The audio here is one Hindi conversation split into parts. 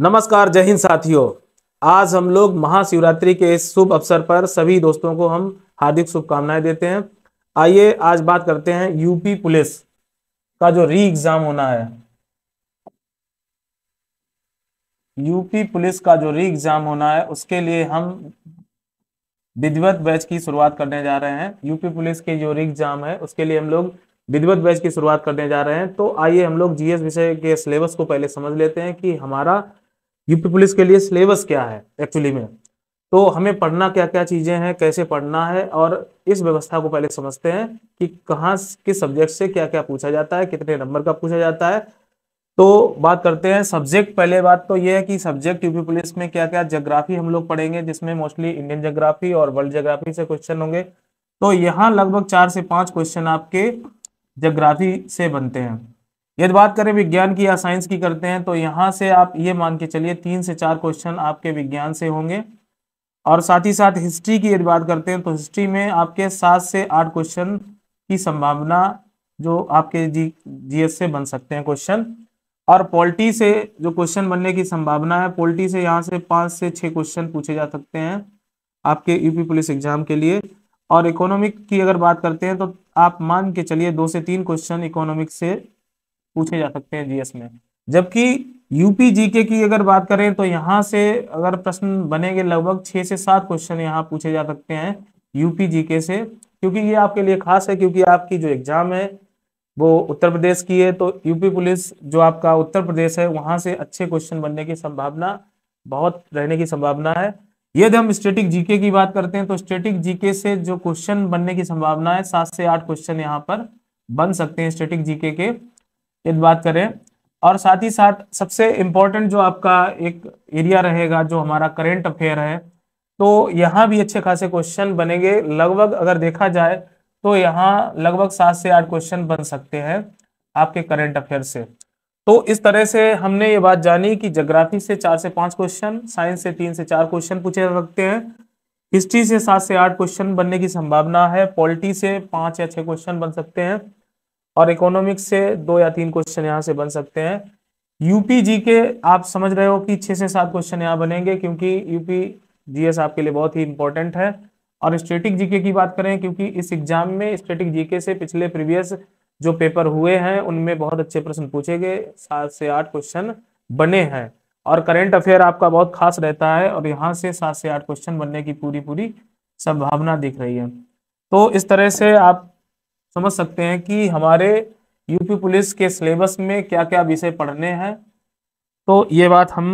नमस्कार जय हिंद साथियों आज हम लोग महाशिवरात्रि के इस शुभ अवसर पर सभी दोस्तों को हम हार्दिक शुभकामनाएं देते हैं आइए आज बात करते हैं यूपी पुलिस का जो री एग्जाम होना है यूपी पुलिस का जो री एग्जाम होना है उसके लिए हम विधिवत बैच की शुरुआत करने जा रहे हैं यूपी पुलिस के जो री एग्जाम है उसके लिए हम लोग विधिवत बैच की शुरुआत करने जा रहे हैं तो आइए हम लोग जीएस विषय के सिलेबस को पहले समझ लेते हैं कि हमारा यूपी पुलिस के लिए सिलेबस क्या है एक्चुअली में तो हमें पढ़ना क्या क्या चीज़ें हैं कैसे पढ़ना है और इस व्यवस्था को पहले समझते हैं कि कहाँ किस सब्जेक्ट से क्या क्या पूछा जाता है कितने नंबर का पूछा जाता है तो बात करते हैं सब्जेक्ट पहले बात तो यह है कि सब्जेक्ट यूपी पुलिस में क्या क्या जोग्राफी हम लोग पढ़ेंगे जिसमें मोस्टली इंडियन जोग्राफी और वर्ल्ड जोग्राफी से क्वेश्चन होंगे तो यहाँ लगभग चार से पांच क्वेश्चन आपके जोग्राफी से बनते हैं यदि बात करें विज्ञान की या साइंस की करते हैं तो यहाँ से आप ये मान के चलिए तीन से चार क्वेश्चन आपके विज्ञान से होंगे और साथ ही साथ हिस्ट्री की यदि बात करते हैं तो हिस्ट्री में आपके सात से आठ क्वेश्चन की संभावना जो आपके जी जीएस से बन सकते हैं क्वेश्चन और पॉलिटी से जो क्वेश्चन बनने की संभावना है पॉलिटी से यहाँ से पाँच से छः क्वेश्चन पूछे जा सकते हैं आपके यूपी पुलिस एग्जाम के लिए और इकोनॉमिक की अगर बात करते हैं तो आप मान के चलिए दो से तीन क्वेश्चन इकोनॉमिक से पूछे जा सकते हैं जीएस में जबकि यूपी जीके की अगर बात करें तो यहाँ से अगर प्रश्न बनेंगे लगभग छः से सात क्वेश्चन यहाँ पूछे जा सकते हैं यूपी जीके से क्योंकि ये आपके लिए खास है क्योंकि आपकी जो एग्ज़ाम है वो उत्तर प्रदेश की है तो यूपी पुलिस जो आपका उत्तर प्रदेश है वहाँ से अच्छे क्वेश्चन बनने की संभावना बहुत रहने की संभावना है यदि हम स्टेटिक जीके की बात करते हैं तो स्टेटिक जीके से जो क्वेश्चन बनने की संभावना है सात से आठ क्वेश्चन यहाँ पर बन सकते हैं स्टेटिक जीके के यदि बात करें और साथ ही साथ सबसे इम्पोर्टेंट जो आपका एक एरिया रहेगा जो हमारा करेंट अफेयर है तो यहाँ भी अच्छे खासे क्वेश्चन बनेंगे लगभग अगर देखा जाए तो यहाँ लगभग सात से आठ क्वेश्चन बन सकते हैं आपके करेंट अफेयर से तो इस तरह से हमने ये बात जानी कि जोग्राफी से चार से पांच क्वेश्चन साइंस से तीन से चार क्वेश्चन पूछे जा सकते हैं हिस्ट्री से सात से आठ क्वेश्चन बनने की संभावना है पॉलिटी से पांच या छह क्वेश्चन बन सकते हैं और इकोनॉमिक्स से दो या तीन क्वेश्चन यहाँ से बन सकते हैं यूपी जी के आप समझ रहे हो कि छह से सात क्वेश्चन यहाँ बनेंगे क्योंकि यूपी जीएस आपके लिए बहुत ही इंपॉर्टेंट है और स्टेटिक जीके की बात करें क्योंकि इस एग्जाम में स्टेटिक जीके से पिछले प्रीवियस जो पेपर हुए हैं उनमें बहुत अच्छे प्रश्न पूछे गए सात से आठ क्वेश्चन बने हैं और करेंट अफेयर आपका बहुत खास रहता है और यहाँ से सात से आठ क्वेश्चन बनने की पूरी पूरी संभावना दिख रही है तो इस तरह से आप समझ सकते हैं कि हमारे यूपी पुलिस के सिलेबस में क्या क्या विषय पढ़ने हैं तो ये बात हम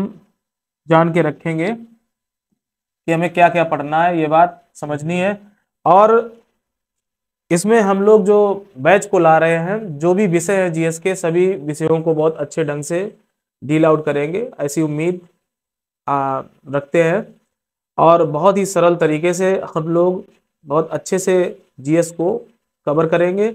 जान के रखेंगे कि हमें क्या क्या पढ़ना है ये बात समझनी है और इसमें हम लोग जो बैच को ला रहे हैं जो भी विषय है जीएस के सभी विषयों को बहुत अच्छे ढंग से डील आउट करेंगे ऐसी उम्मीद आ, रखते हैं और बहुत ही सरल तरीके से हम लोग बहुत अच्छे से जीएस को कवर करेंगे